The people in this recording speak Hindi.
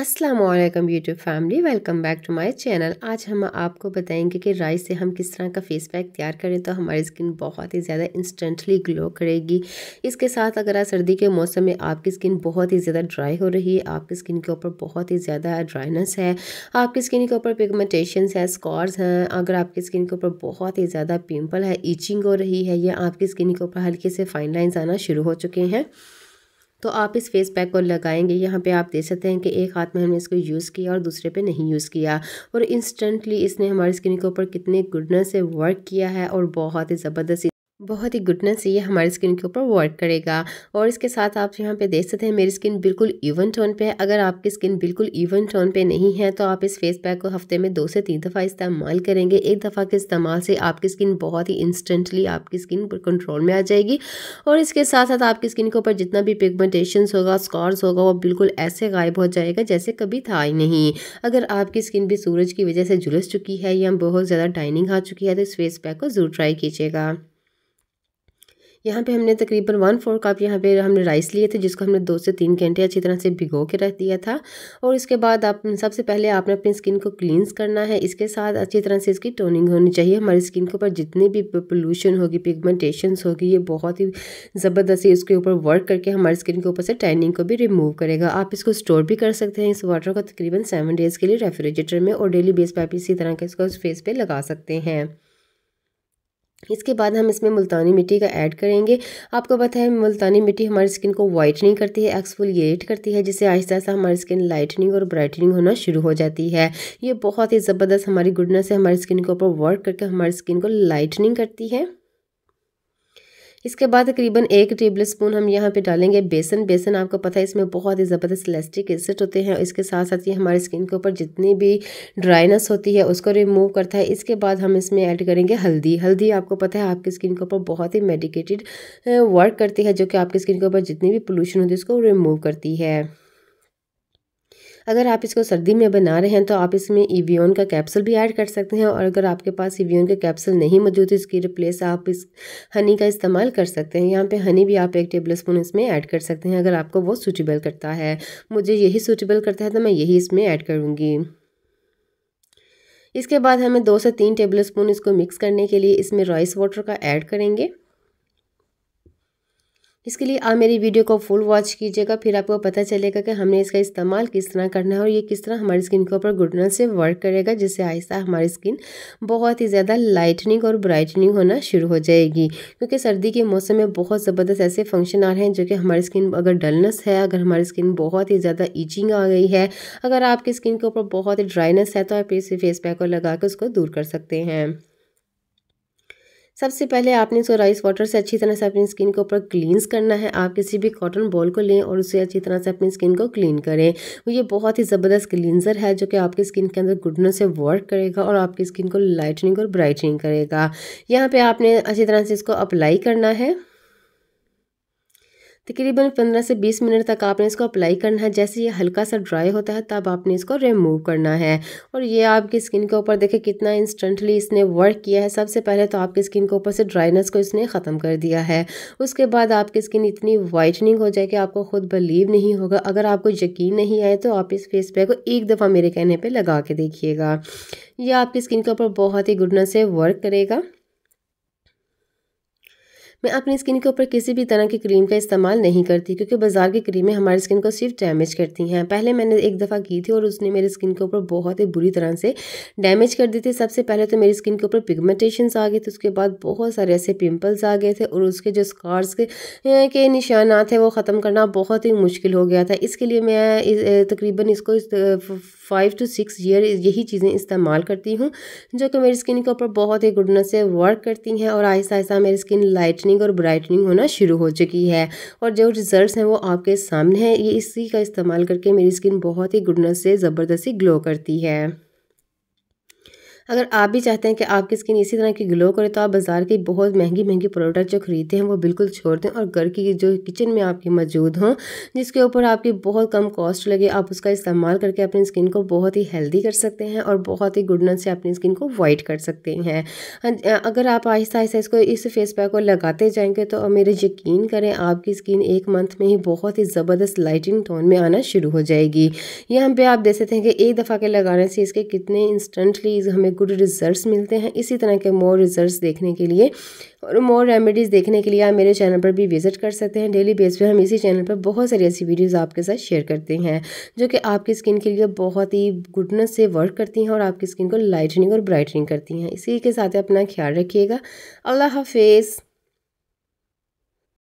Aslam YouTube family welcome back to my channel आज हम आपको बताएंगे कि राइस से हम किस तरह का फेस पैक तैयार करें तो हमारी स्किन बहुत ही ज़्यादा इंस्टेंटली ग्लो करेगी इसके साथ अगर आप सर्दी के मौसम में आपकी स्किन बहुत ही ज़्यादा ड्राई हो रही है आपकी स्किन के ऊपर बहुत ही ज़्यादा ड्राइनेस है आपकी स्किन के ऊपर पिगमेंटेशन है स्कॉर्स हैं अगर आपकी स्किन के ऊपर बहुत ही ज़्यादा पिम्पल है ईचिंग हो रही है या आपकी स्किन के ऊपर हल्के से फाइन लाइन्स आना शुरू हो चुके हैं तो आप इस फेस पैक को लगाएंगे यहाँ पे आप देख सकते हैं कि एक हाथ में हमने इसको यूज़ किया और दूसरे पे नहीं यूज़ किया और इंस्टेंटली इसने हमारी स्किन के ऊपर कितने गुडनेस से वर्क किया है और बहुत ही ज़बरदस्त बहुत ही गुडनेस ये हमारी स्किन के ऊपर वर्क करेगा और इसके साथ आप यहाँ पे देख सकते हैं मेरी स्किन बिल्कुल इवन टोन पे है अगर आपकी स्किन बिल्कुल इवन टोन पे नहीं है तो आप इस फेस पैक को हफ्ते में दो से तीन दफ़ा इस्तेमाल करेंगे एक दफ़ा के इस्तेमाल से आपकी स्किन बहुत ही इंस्टेंटली आपकी स्किन कंट्रोल में आ जाएगी और इसके साथ साथ आपकी स्किन के ऊपर जितना भी पिगमेंटेशन होगा स्कॉर्स होगा वो बिल्कुल ऐसे गायब हो जाएगा जैसे कभी था ही नहीं अगर आपकी स्किन भी सूरज की वजह से झुलस चुकी है या बहुत ज़्यादा डाइनिंग आ चुकी है तो इस फेस पैक को ज़रूर ट्राई कीजिएगा यहाँ पे हमने तकरीबन वन फोर कप यहाँ पे हमने राइस लिए थे जिसको हमने दो से तीन घंटे अच्छी तरह से भिगो के रख दिया था और इसके बाद आप सबसे पहले आपने अपनी स्किन को क्लींस करना है इसके साथ अच्छी तरह से इसकी टोनिंग होनी चाहिए हमारी स्किन के ऊपर जितनी भी पोल्यूशन होगी पिगमेंटेशन होगी ये बहुत ही ज़बरदस्ती इसके ऊपर वर्क करके हमारी स्किन के ऊपर से टाइनिंग को भी रिमूव करेगा आप इसको स्टोर भी कर सकते हैं इस वाटर को तकरीबन सेवन डेज़ के लिए रेफ्रिजरेटर में और डेली बेस पर आप इसी तरह के इसको फेस पर लगा सकते हैं इसके बाद हम इसमें मुल्तानी मिट्टी का ऐड करेंगे आपको पता है मुल्तानी मिट्टी हमारी स्किन को वाइटनिंग करती है एक्सफोलिएट करती है जिससे आहिस्ता आहिस्ता हमारी स्किन लाइटनिंग और ब्राइटनिंग होना शुरू हो जाती है ये बहुत ही ज़बरदस्त हमारी गुडनेस है हमारी स्किन के ऊपर वर्क करके हमारी स्किन को लाइटनिंग करती है इसके बाद तकरीबन एक टेबल स्पून हम यहाँ पे डालेंगे बेसन बेसन आपको पता है इसमें बहुत ही ज़बरदस्त लेस्टिक एसिड होते हैं इसके साथ साथ ये हमारी स्किन के ऊपर जितनी भी ड्राइनेस होती है उसको रिमूव करता है इसके बाद हम इसमें ऐड करेंगे हल्दी हल्दी आपको पता है आपकी स्किन के ऊपर बहुत ही मेडिकेटेड वर्क करती है जो कि आपकी स्किन के ऊपर जितनी भी पोल्यूशन होती है उसको रिमूव करती है अगर आप इसको सर्दी में बना रहे हैं तो आप इसमें ईवियन का कैप्सूल भी ऐड कर सकते हैं और अगर आपके पास ईवियन का कैप्सूल नहीं मौजूद है इसकी रिप्लेस आप इस हनी का इस्तेमाल कर सकते हैं यहाँ पे हनी भी आप एक टेबल स्पून इसमें ऐड कर सकते हैं अगर आपको वो सूटेबल करता है मुझे यही सूटेबल करता है तो मैं यही इसमें ऐड करूँगी इसके बाद हमें दो से तीन टेबल स्पून इसको मिक्स करने के लिए इसमें राइस वाटर का ऐड करेंगे इसके लिए आप मेरी वीडियो को फुल वॉच कीजिएगा फिर आपको पता चलेगा कि हमने इसका इस्तेमाल किस तरह करना है और ये किस तरह हमारी स्किन के ऊपर गुडनेस से वर्क करेगा जिससे आहिस्ता हमारी स्किन बहुत ही ज़्यादा लाइटनिंग और ब्राइटनिंग होना शुरू हो जाएगी क्योंकि सर्दी के मौसम में बहुत ज़बरदस्त ऐसे फंक्शन आ रहे हैं जो कि हमारी स्किन अगर डलनेस है अगर हमारी स्किन बहुत ही ज़्यादा ईचिंग आ गई है अगर आपकी स्किन के ऊपर बहुत ही ड्राइनेस है तो आप इस फेस पैक को लगा कर उसको दूर कर सकते हैं सबसे पहले आपने इसको राइस वाटर से अच्छी तरह से अपनी स्किन के ऊपर क्लींस करना है आप किसी भी कॉटन बॉल को लें और उसे अच्छी तरह से अपनी स्किन को क्लीन करें तो ये बहुत ही ज़बरदस्त क्लींजर है जो कि आपकी स्किन के अंदर गुडनेस से वर्क करेगा और आपकी स्किन को लाइटनिंग और ब्राइटनिंग करेगा यहाँ पर आपने अच्छी तरह से इसको अप्लाई करना है तकरीबन 15 से 20 मिनट तक आपने इसको अप्लाई करना है जैसे ये हल्का सा ड्राई होता है तब आपने इसको रिमूव करना है और ये आपकी स्किन के ऊपर देखें कितना इंस्टेंटली इसने वर्क किया है सबसे पहले तो आपकी स्किन के ऊपर से ड्राइनेस को इसने ख़त्म कर दिया है उसके बाद आपकी स्किन इतनी वाइटनिंग हो जाए कि आपको ख़ुद बिलीव नहीं होगा अगर आपको यकीन नहीं आए तो आप इस फेस पैक को एक दफ़ा मेरे कहने पर लगा के देखिएगा यह आपकी स्किन के ऊपर बहुत ही गुडनेस से वर्क करेगा मैं अपनी स्किन के ऊपर किसी भी तरह की क्रीम का इस्तेमाल नहीं करती क्योंकि बाज़ार की क्रीमें हमारी स्किन को सिर्फ डैमेज करती हैं पहले मैंने एक दफ़ा की थी और उसने मेरी स्किन के ऊपर बहुत ही बुरी तरह से डैमेज कर दी थी सबसे पहले तो मेरी स्किन के ऊपर पिगमेंटेशन आ गए थे उसके बाद बहुत सारे ऐसे पिम्पल्स आ गए थे और उसके जो स्कार्स के, के निशानात वो ख़त्म करना बहुत ही मुश्किल हो गया था इसके लिए मैं तकरीबन इसको फाइव टू सिक्स ईयर यही चीज़ें इस्तेमाल करती हूँ जो कि मेरी स्किन के ऊपर बहुत ही गुडनेस से वर्क करती हैं और आहिस्ता आहिस्ता मेरी स्किन लाइट लाइटनिंग और ब्राइटनिंग होना शुरू हो चुकी है और जो रिजल्ट हैं वो आपके सामने हैं ये इसी का इस्तेमाल करके मेरी स्किन बहुत ही गुडनेस से ज़बरदस्ती ग्लो करती है अगर आप भी चाहते हैं कि आपकी स्किन इसी तरह की ग्लो करे तो आप बाज़ार की बहुत महंगी महंगी प्रोडक्ट जो खरीदते हैं वो बिल्कुल छोड़ दें और घर की जो किचन में आपकी मौजूद हों जिसके ऊपर आपकी बहुत कम कॉस्ट लगे आप उसका इस्तेमाल करके अपनी स्किन को बहुत ही हेल्दी कर सकते हैं और बहुत ही गुडनेस से अपनी स्किन को वाइट कर सकते हैं अगर आप आहिस्ता आहिस्ता इसको इस फेस पैक को लगाते जाएंगे तो मेरे यकीन करें आपकी स्किन एक मंथ में ही बहुत ही ज़बरदस्त लाइटिंग टोन में आना शुरू हो जाएगी यहाँ पे आप देख सकते हैं कि एक दफ़ा के लगाने से इसके कितने इंस्टेंटली हमें गुड रिजल्ट्स मिलते हैं इसी तरह के मोर रिजल्ट्स देखने के लिए और मोर रेमेडीज़ देखने के लिए आप मेरे चैनल पर भी विज़िट कर सकते हैं डेली बेस पे हम इसी चैनल पर बहुत सारी ऐसी वीडियोज़ आपके साथ शेयर करते हैं जो कि आपकी स्किन के लिए बहुत ही गुडनेस से वर्क करती हैं और आपकी स्किन को लाइटनिंग और ब्राइटनिंग करती हैं इसी के साथ अपना ख्याल रखिएगा अल्लाह हाफिज़